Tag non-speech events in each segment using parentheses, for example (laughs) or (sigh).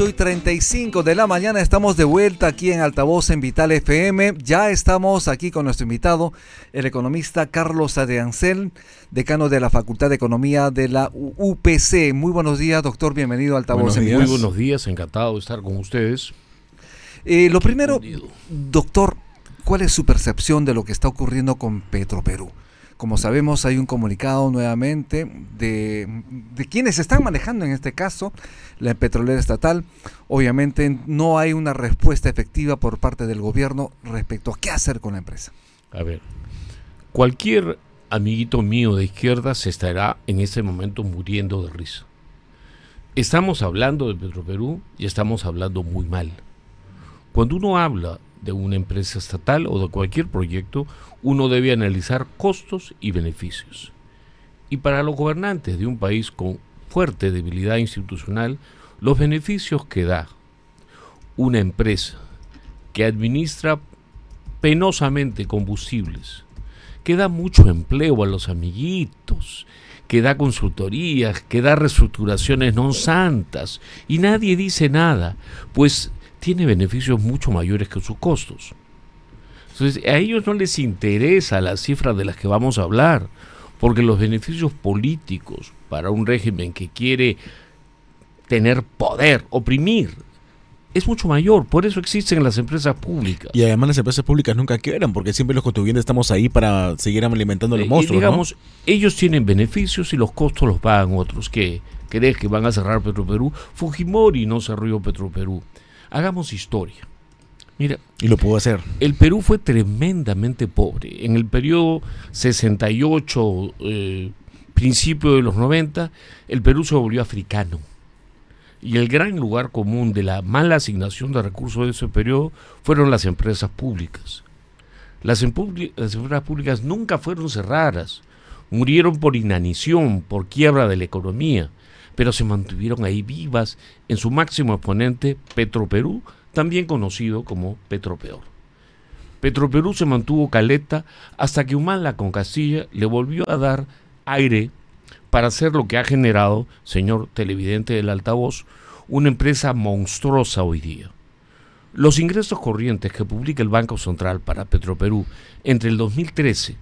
Hoy, y 35 de la mañana estamos de vuelta aquí en Altavoz en Vital FM. Ya estamos aquí con nuestro invitado, el economista Carlos Adriancel, decano de la Facultad de Economía de la UPC. Muy buenos días, doctor. Bienvenido a Altavoz. en Muy buenos días, encantado de estar con ustedes. Eh, lo primero, doctor, ¿cuál es su percepción de lo que está ocurriendo con Petro Perú? Como sabemos, hay un comunicado nuevamente de, quienes están manejando en este caso la petrolera estatal. Obviamente no hay una respuesta efectiva por parte del gobierno respecto a qué hacer con la empresa. A ver, cualquier amiguito mío de izquierda se estará en este momento muriendo de risa. Estamos hablando de Petroperú y estamos hablando muy mal. Cuando uno habla de una empresa estatal o de cualquier proyecto, uno debe analizar costos y beneficios. Y para los gobernantes de un país con fuerte debilidad institucional, los beneficios que da una empresa que administra penosamente combustibles, que da mucho empleo a los amiguitos, que da consultorías, que da reestructuraciones no santas, y nadie dice nada, pues tiene beneficios mucho mayores que sus costos. Entonces, a ellos no les interesa las cifras de las que vamos a hablar, porque los beneficios políticos para un régimen que quiere tener poder, oprimir, es mucho mayor. Por eso existen las empresas públicas. Y además las empresas públicas nunca quieran, porque siempre los contribuyentes estamos ahí para seguir alimentando los monstruo eh, monstruos. digamos, ellos tienen beneficios y los costos los pagan otros. ¿Qué? ¿Crees que van a cerrar Petroperú? Fujimori no cerró Petroperú. Hagamos historia. Mira, y lo puedo hacer. El Perú fue tremendamente pobre. En el periodo 68, eh, principio de los 90, el Perú se volvió africano. Y el gran lugar común de la mala asignación de recursos de ese periodo fueron las empresas públicas. las em-, empresas públicas nunca fueron cerradas, murieron por inanición, por quiebra de la economía pero se mantuvieron ahí vivas en su máximo exponente, Petroperú, también conocido como Petropeor. Petroperú se mantuvo caleta hasta que Humala con Castilla le volvió a dar aire para hacer lo que ha generado, señor televidente del altavoz, una empresa monstruosa hoy día. Los ingresos corrientes que publica el Banco Central para Petroperú entre el 2013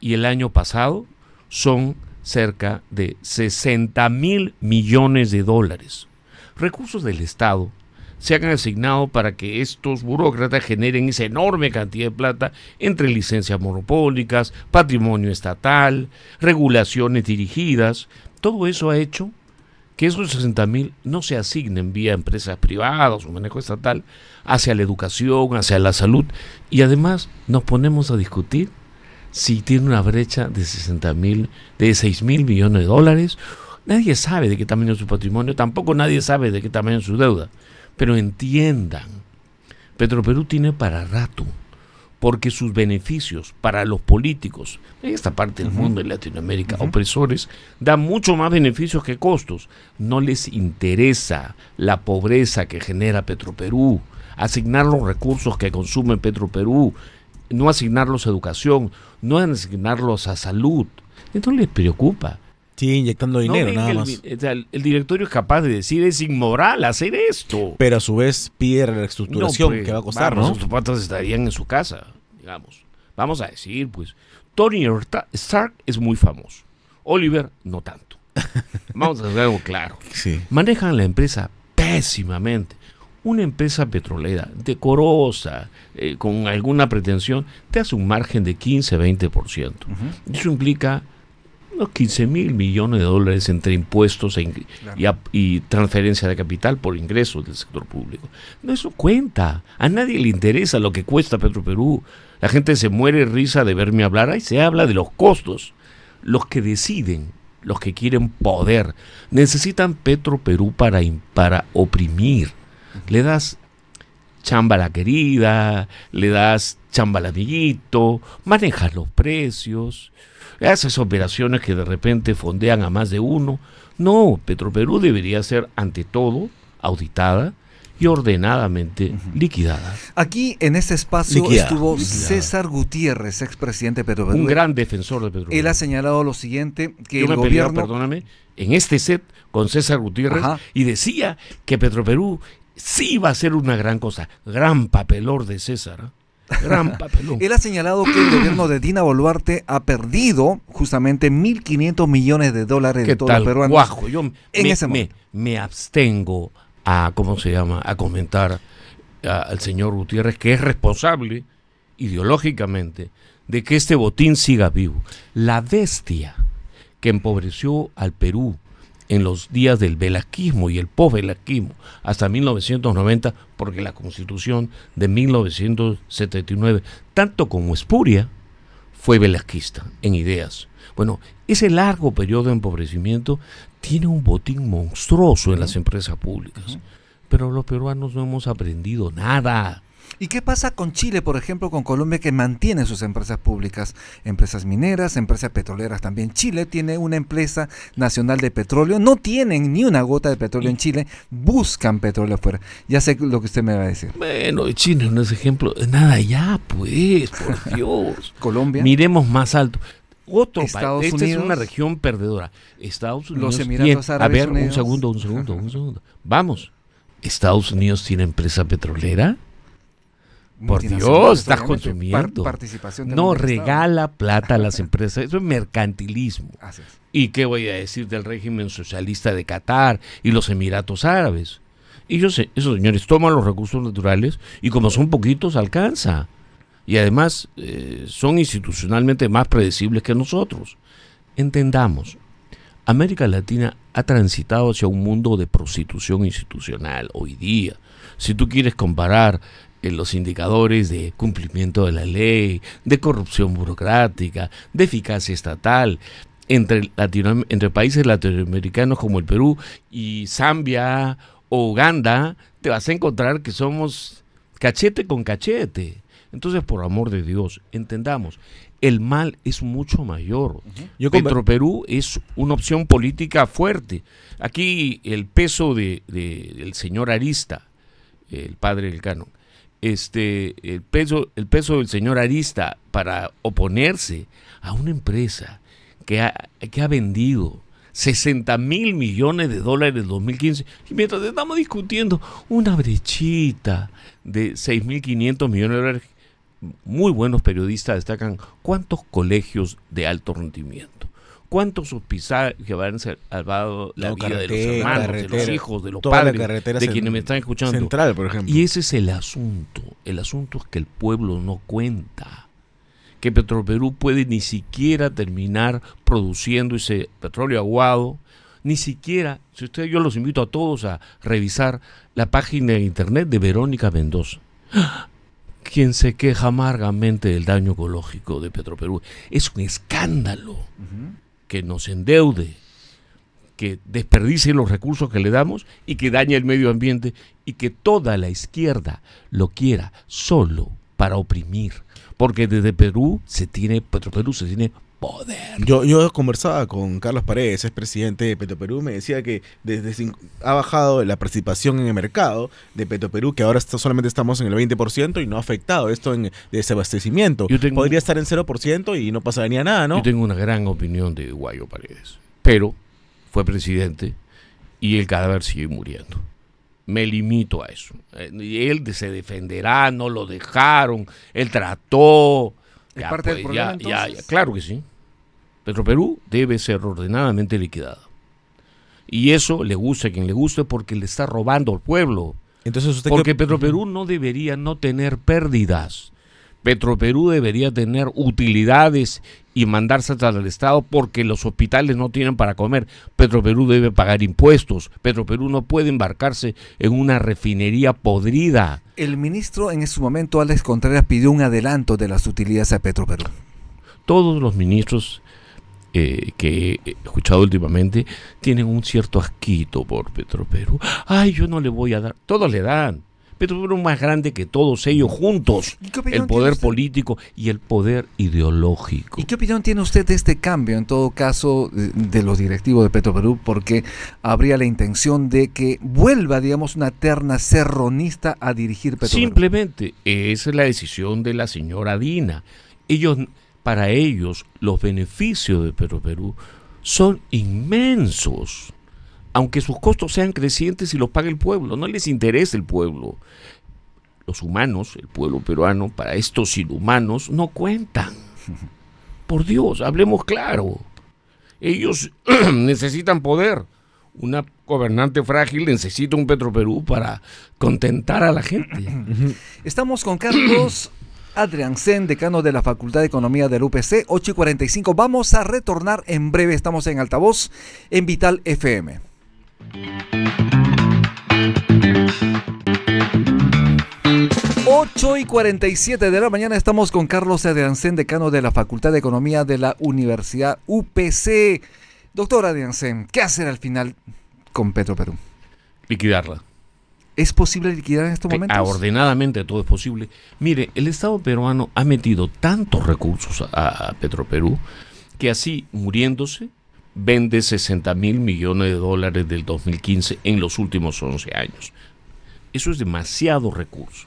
y el año pasado son cerca de 60 mil millones de dólares. Recursos del Estado se han asignado para que estos burócratas generen esa enorme cantidad de plata entre licencias monopólicas, patrimonio estatal, regulaciones dirigidas. Todo eso ha hecho que esos 60 mil no se asignen vía empresas privadas o manejo estatal hacia la educación, hacia la salud. Y además nos ponemos a discutir si tiene una brecha de 60 mil, de 6 mil millones de dólares. Nadie sabe de qué tamaño es su patrimonio, tampoco nadie sabe de qué tamaño es su deuda. Pero entiendan, Petroperú tiene para rato, porque sus beneficios para los políticos en esta parte del mundo, en Latinoamérica, opresores, dan mucho más beneficios que costos. No les interesa la pobreza que genera Petroperú, asignar los recursos que consume Petroperú, no asignarlos a educación, no asignarlos a salud. Entonces les preocupa. Sí, inyectando dinero, nada más. El, directorio es capaz de decir, es inmoral hacer esto. Pero a su vez pierde la estructuración pues, que va a costar, ¿no? Sus estarían en su casa, digamos. Vamos a decir, pues, Tony Stark es muy famoso. Oliver, no tanto. (laughs) Vamos a hacer algo claro. Manejan la empresa pésimamente una empresa petrolera decorosa, eh, con alguna pretensión, te hace un margen de 15-20%. Eso implica unos 15 mil millones de dólares entre impuestos e y, transferencia de capital por ingresos del sector público. No, eso cuenta. A nadie le interesa lo que cuesta Petro Perú, La gente se muere risa de verme hablar. Ahí se habla de los costos. Los que deciden, los que quieren poder, necesitan Petro para, para oprimir le das chamba la querida, le das chamba al amiguito, manejas los precios, haces operaciones que de repente fondean a más de uno. No, Petroperú debería ser ante todo auditada y ordenadamente liquidada. Aquí en este espacio estuvo César Gutiérrez, expresidente de Petroperú. Un gran defensor de Petroperú. Él ha señalado lo siguiente, que el gobierno... perdóname, en este set con César Gutiérrez y decía que Petroperú sí va a ser una gran cosa. Gran papelor de César. ¿eh? Gran (laughs) papelón. Él ha señalado que el gobierno de Dina Boluarte ha perdido justamente 1.500 millones de dólares de todo el Perú. yo me, abstengo a, ¿cómo se llama?, a comentar al señor Gutiérrez, que es responsable ideológicamente de que este botín siga vivo. La bestia que empobreció al Perú en los días del velaquismo y el post-velasquismo, hasta 1990, porque la constitución de 1979, tanto como espuria, fue velasquista en ideas. Bueno, ese largo periodo de empobrecimiento tiene un botín monstruoso en las empresas públicas, pero los peruanos no hemos aprendido nada. ¿Y qué pasa con Chile, por ejemplo, con Colombia que mantiene sus empresas públicas, empresas mineras, empresas petroleras también? Chile tiene una empresa nacional de petróleo, no tienen ni una gota de petróleo en Chile, buscan petróleo afuera. Ya sé lo que usted me va a decir. Bueno, Chile no es ejemplo, nada ya, pues, por (laughs) Dios. Colombia. Miremos más alto. Otro Estados Unidos, es una región perdedora. Estados Unidos. Los Emiratos a ver, un segundo, un segundo, un segundo. Vamos. Estados Unidos tiene empresa petrolera. Por Dios, estás consumiendo. no, regala (laughs) plata a las empresas. Eso es mercantilismo. ¿Y qué voy a decir del régimen socialista de Qatar y los Emiratos Árabes? Y yo sé, esos señores toman los recursos naturales y como son poquitos, alcanza. Y además eh, son institucionalmente más predecibles que nosotros. Entendamos, América Latina ha transitado hacia un mundo de prostitución institucional hoy día. Si tú quieres comparar en eh, los indicadores de cumplimiento de la ley, de corrupción burocrática, de eficacia estatal, entre, Latino, entre países latinoamericanos como el Perú y Zambia o Uganda, te vas a encontrar que somos cachete con cachete. Entonces, por amor de Dios, entendamos, el mal es mucho mayor. Uh Perú Perú es una opción política fuerte. Aquí el peso de, de, del señor Arista, el padre del canon, este, el, peso, el peso del señor Arista para oponerse a una empresa que ha, que ha vendido 60 mil millones de dólares en 2015. Y mientras estamos discutiendo una brechita de 6.500 millones de dólares, muy buenos periodistas destacan cuántos colegios de alto rendimiento. ¿Cuántos hospitales que van salvado la vida de los hermanos, de los hijos, de los padres, de quienes me están escuchando? Central, por ejemplo. Y ese es el asunto. El asunto es que el pueblo no cuenta. Que Petroperú puede ni siquiera terminar produciendo ese petróleo aguado. Ni siquiera, si yo los invito a todos a revisar la página de internet de Verónica Mendoza (gasps) quien se queja amargamente del daño ecológico de Petroperú. Es un escándalo que nos endeude, que desperdicie los recursos que le damos y que dañe el medio ambiente y que toda la izquierda lo quiera solo para oprimir. Porque desde Perú se tiene, Petro se tiene yo, yo conversaba con Carlos Paredes, es presidente de Petroperú, me decía que desde ha bajado la participación en el mercado de Petroperú, que ahora solamente estamos en el 20% y no ha afectado esto en desabastecimiento. Podría estar en 0% y no pasaría nada, ¿no? Yo tengo una gran opinión de Guayo Paredes, pero fue presidente y el cadáver sigue muriendo. Me limito a eso. Eh, él se defenderá, no lo dejaron, él trató. ¿Es parte del pues, problema, claro que sí. Petroperú debe ser ordenadamente liquidado. Y eso le gusta a quien le guste porque le está robando al pueblo. Entonces porque Petro Petroperú no debería no tener pérdidas. Petroperú debería tener utilidades y mandarse al Estado porque los hospitales no tienen para comer. Petroperú debe pagar impuestos. Petroperú no puede embarcarse en una refinería podrida. El ministro en su momento, Alex Contreras, pidió un adelanto de las utilidades a Petroperú. Todos los ministros eh, que he escuchado últimamente tienen un cierto asquito por Petro Perú. Ay, yo no le voy a dar. Todos le dan. Petroperú es más grande que todos ellos mm. juntos. El poder político y el poder ideológico. ¿Y qué opinión tiene usted de este cambio, en todo caso, de, los directivos de Petro Perú? Porque habría la intención de que vuelva, digamos, una terna serronista a dirigir Perú. Simplemente, esa es la decisión de la señora Dina. Ellos para ellos los beneficios de PetroPerú son inmensos, aunque sus costos sean crecientes y los pague el pueblo, no les interesa el pueblo. Los humanos, el pueblo peruano, para estos inhumanos no cuentan. (laughs) Por Dios, hablemos claro. Ellos (clears throat) necesitan poder. Una gobernante frágil necesita un Petroperú para contentar a la gente. Estamos con Carlos Adrián Zen, decano de la Facultad de Economía del UPC, 8 y 45. Vamos a retornar en breve, estamos en altavoz en Vital FM. 8 y 47 de la mañana estamos con Carlos Zen, decano de la Facultad de Economía de la Universidad UPC. Doctor Zen, ¿qué hacer al final con Petro Perú? Liquidarla. ¿Es posible liquidar en estos momentos? Ordenadamente todo es posible. Mire, el Estado peruano ha metido tantos recursos a, Petroperú que así, muriéndose, vende 60 mil millones de dólares del 2015 en los últimos 11 años. Eso es demasiado recurso.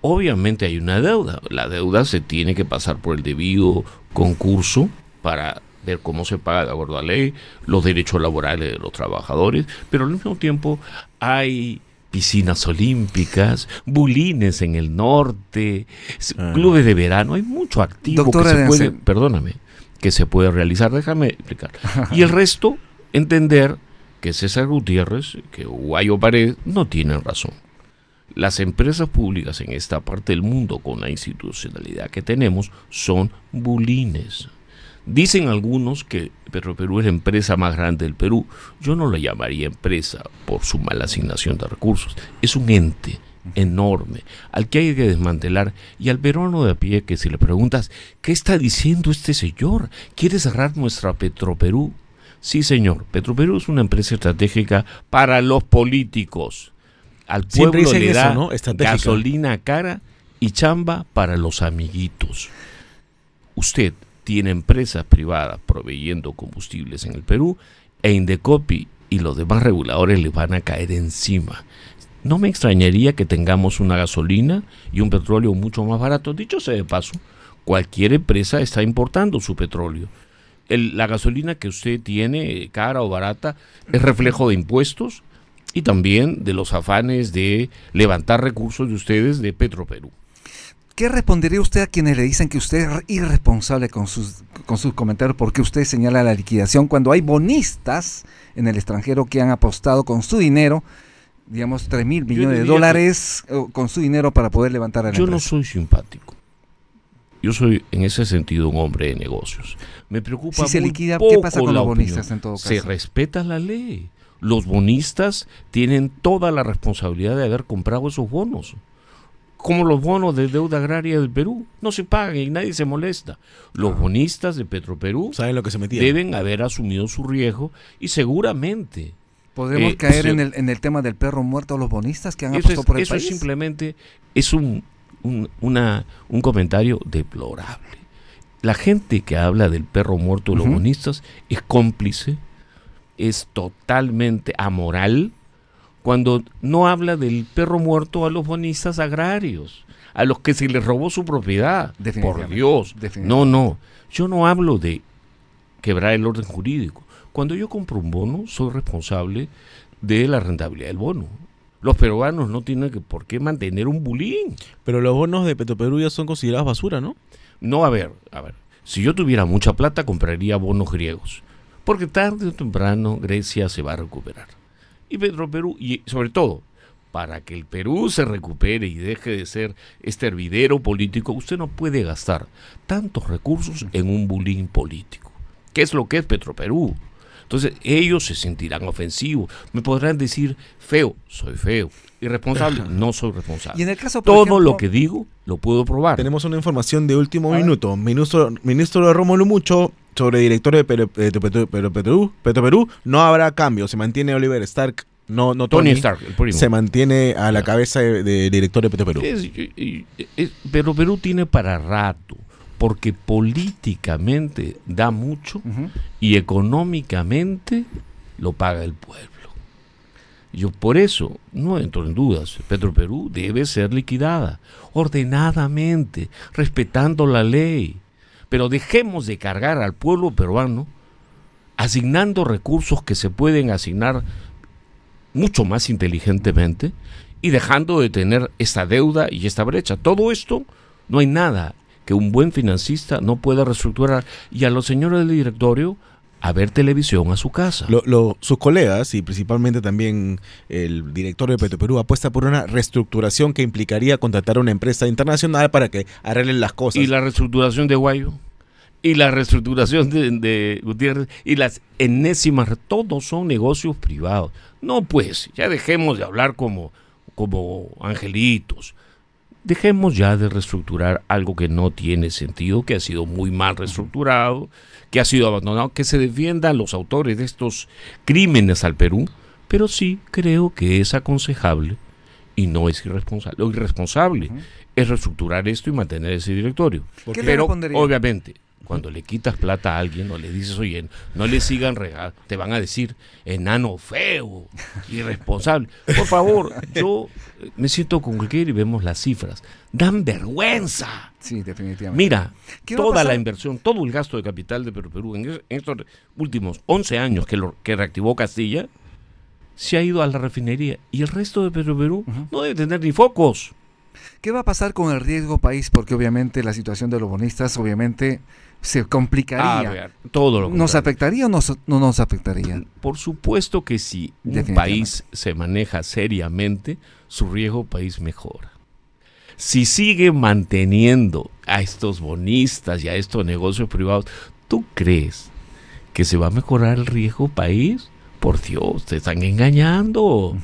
Obviamente hay una deuda. La deuda se tiene que pasar por el debido concurso para ver cómo se paga de acuerdo a la ley, los derechos laborales de los trabajadores, pero al mismo tiempo hay piscinas olímpicas, bulines en el norte, ah. clubes de verano, hay mucho activo que se puede, perdóname, que se puede realizar, déjame explicar. Y el (laughs) resto, entender que César Gutiérrez, que Guayo Pared, no tienen razón. Las empresas públicas en esta parte del mundo con la institucionalidad que tenemos son bulines. Dicen algunos que Petroperú es la empresa más grande del Perú. Yo no la llamaría empresa por su mala asignación de recursos. Es un ente enorme al que hay que desmantelar y al peruano de a pie que si le preguntas, ¿qué está diciendo este señor? ¿Quiere cerrar nuestra Petroperú? Sí, señor, Petroperú es una empresa estratégica para los políticos. Al pueblo le da gasolina cara y chamba para los amiguitos. Usted tiene empresas privadas proveyendo combustibles en el Perú e Indecopi y los demás reguladores les van a caer encima. No me extrañaría que tengamos una gasolina y un petróleo mucho más barato. Dicho sea de paso, cualquier empresa está importando su petróleo. la gasolina que usted tiene, eh, cara o barata, es reflejo de impuestos y también de los afanes de levantar recursos de ustedes de Petroperú. ¿Qué respondería usted a quienes le dicen que usted es irresponsable con sus, con sus comentarios porque usted señala la liquidación cuando hay bonistas en el extranjero que han apostado con su dinero, digamos, 3 mil millones de dólares con su dinero para poder levantar la la Yo no soy simpático. Yo soy en ese sentido un hombre de negocios. Me preocupa si se liquida, ¿qué pasa con los bonistas en todo caso? Se respeta la ley. Los bonistas tienen toda la responsabilidad de haber comprado esos bonos como los bonos de deuda agraria del Perú. No se pagan y nadie se molesta. Los bonistas de Petro ¿Saben lo que se deben haber asumido su riesgo y seguramente... Podemos eh, caer en, el, en el tema del perro muerto los bonistas que han apostado por el eso país. Eso simplemente es un, una, un comentario deplorable. La gente que habla del perro muerto a los bonistas es cómplice, es totalmente amoral, cuando no habla del perro muerto a los bonistas agrarios, a los que se les robó su propiedad. Por Dios. No, no. Yo no hablo de quebrar el orden jurídico. Cuando yo compro un bono, soy responsable de la rentabilidad del bono. Los peruanos no tienen que, por qué mantener un bulín. Pero los bonos de Petroperú ya son considerados basura, ¿no? No, a ver, a ver. Si yo tuviera mucha plata, compraría bonos griegos. Porque tarde o temprano Grecia se va a recuperar y Petroperú, y sobre todo, para que el Perú se recupere y deje de ser este hervidero político, usted no puede gastar tantos recursos en un bullying político. ¿Qué es lo que es Petroperú? Entonces ellos se sentirán ofensivos, me podrán decir feo, soy feo, irresponsable, no soy responsable. Y en el caso, Todo lo que digo lo puedo probar. Tenemos una información de último minuto. Ministro, ministro Romulo Mucho sobre director de eh, Petro, Perú, no habrá cambio, se mantiene Oliver Stark no, no Tony, Stark, se mantiene a la cabeza de director de Petro Perú. pero Perú tiene para rato porque políticamente da mucho y económicamente lo paga el pueblo. Yo por eso no entro en dudas. Petro Perú debe ser liquidada ordenadamente, respetando la ley. Pero dejemos de cargar al pueblo peruano asignando recursos que se pueden asignar mucho más inteligentemente y dejando de tener esta deuda y esta brecha. Todo esto no hay nada que un buen financista no pueda reestructurar y a los señores del directorio a ver televisión a su casa. sus colegas y principalmente también el directorio de Petroperú apuesta por una reestructuración que implicaría contratar a una empresa internacional para que arreglen las cosas. ¿Y la reestructuración de Guayo? y la reestructuración de, Gutiérrez y las enésimas, todos son negocios privados. No, pues, ya dejemos de hablar como, como angelitos dejemos ya de reestructurar algo que no tiene sentido, que ha sido muy mal reestructurado, que ha sido abandonado, que se defiendan los autores de estos crímenes al Perú, pero sí creo que es aconsejable y no es irresponsable. Lo irresponsable es reestructurar esto y mantener ese directorio. pero, obviamente, cuando le quitas plata a alguien o le dices, oye, no le sigan regalando, te van a decir enano feo, irresponsable. Por favor, yo eh, me siento con cualquier y vemos las cifras. Dan vergüenza. Sí, definitivamente. Mira, toda la inversión, todo el gasto de capital de Perú, Perú en, estos últimos 11 años que, lo, que reactivó Castilla, se ha ido a la refinería y el resto de Perú, Perú no debe tener ni focos. ¿Qué va a pasar con el riesgo país? Porque obviamente la situación de los bonistas, obviamente se complicaría. todo ¿Nos afectaría o no nos afectaría? Por supuesto que si un país se maneja seriamente, su riesgo país mejora. Si sigue manteniendo a estos bonistas y a estos negocios privados, ¿tú crees que se va a mejorar el riesgo país? Por Dios, te están engañando.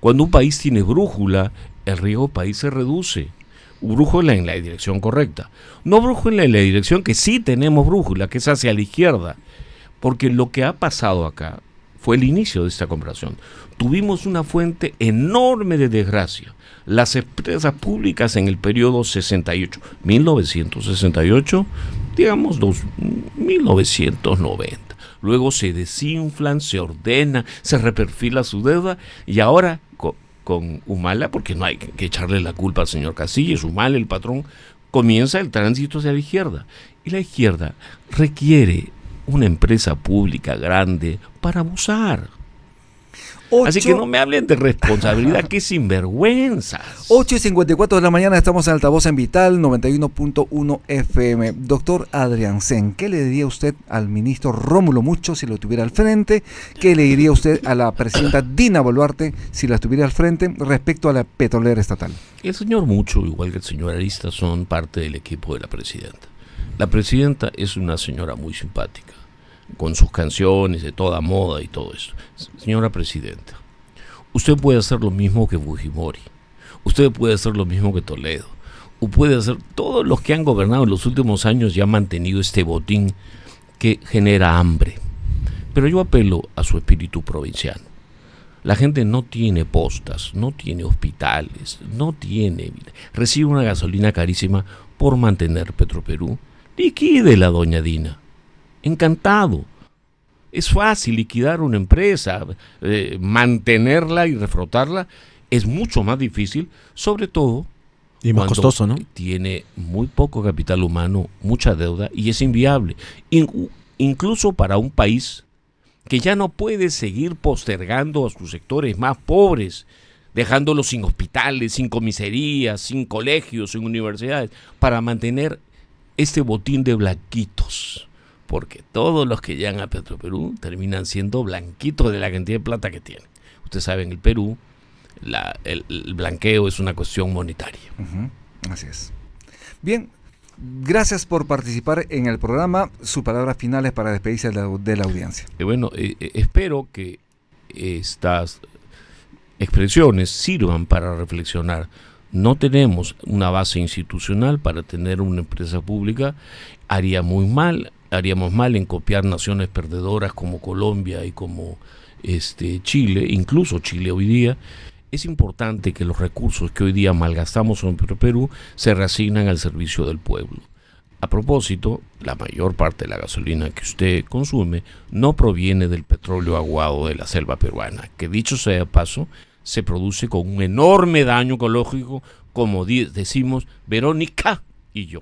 Cuando un país tiene brújula, el riesgo país se reduce brújula en la dirección correcta. No brújula en la dirección que sí tenemos brújula, que es hacia la izquierda. Porque lo que ha pasado acá fue el inicio de esta comparación. Tuvimos una fuente enorme de desgracia. Las empresas públicas en el periodo 68, 1968, digamos 1990. Luego se desinflan, se ordena, se reperfila su deuda y ahora con Humala, porque no hay que echarle la culpa al señor Casillas, Humala, el patrón, comienza el tránsito hacia la izquierda. Y la izquierda requiere una empresa pública grande para abusar. Así que no me hablen de responsabilidad, que sinvergüenza. 8 y 54 de la mañana estamos en Altavoz en Vital 91.1 FM. Doctor Adrián Zen, ¿qué le diría usted al ministro Rómulo Mucho si lo tuviera al frente? ¿Qué le diría usted a la presidenta Dina Boluarte si la tuviera al frente respecto a la petrolera estatal? El señor Mucho, igual que el señor Arista, son parte del equipo de la presidenta. La presidenta es una señora muy simpática con sus canciones de toda moda y todo eso. Señora Presidenta, usted puede hacer lo mismo que Fujimori, usted puede hacer lo mismo que Toledo, o puede hacer todos los que han gobernado en los últimos años y han mantenido este botín que genera hambre. Pero yo apelo a su espíritu provinciano. La gente no tiene postas, no tiene hospitales, no tiene... Recibe una gasolina carísima por mantener Petroperú. la doña Dina encantado. Es fácil liquidar una empresa, eh, mantenerla y refrotarla es mucho más difícil, sobre todo y Tiene muy poco capital humano, mucha deuda y es inviable. incluso para un país que ya no puede seguir postergando a sus sectores más pobres, dejándolos sin hospitales, sin comisarías, sin colegios, sin universidades, para mantener este botín de blanquitos porque todos los que llegan a Petroperú terminan siendo blanquitos de la cantidad de plata que tienen. Ustedes saben, en el Perú el, blanqueo es una cuestión monetaria. Así es. Bien, gracias por participar en el programa. Su palabra final es para despedirse de la, audiencia. Eh, bueno, eh, eh, espero que estas expresiones sirvan para reflexionar. No tenemos una base institucional para tener una empresa pública. Haría muy mal haríamos mal en copiar naciones perdedoras como Colombia y como este, Chile, incluso Chile hoy día, es importante que los recursos que hoy día malgastamos en Perú se reasignan al servicio del pueblo. A propósito, la mayor parte de la gasolina que usted consume no proviene del petróleo aguado de la selva peruana, que dicho sea paso, se produce con un enorme daño ecológico, como decimos Verónica y yo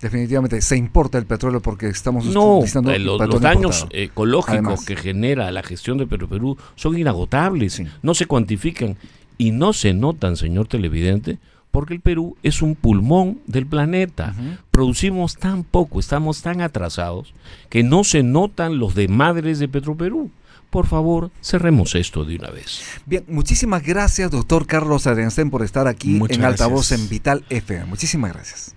definitivamente se importa el petróleo porque estamos no, los, los, daños ecológicos que genera la gestión de PetroPerú son inagotables, no se cuantifican y no se notan, señor televidente, porque el Perú es un pulmón del planeta. Producimos tan poco, estamos tan atrasados que no se notan los demadres de Petroperú. Por favor, cerremos esto de una vez. Bien, muchísimas gracias, doctor Carlos Arensen, por estar aquí en Altavoz en Vital FM. Muchísimas gracias.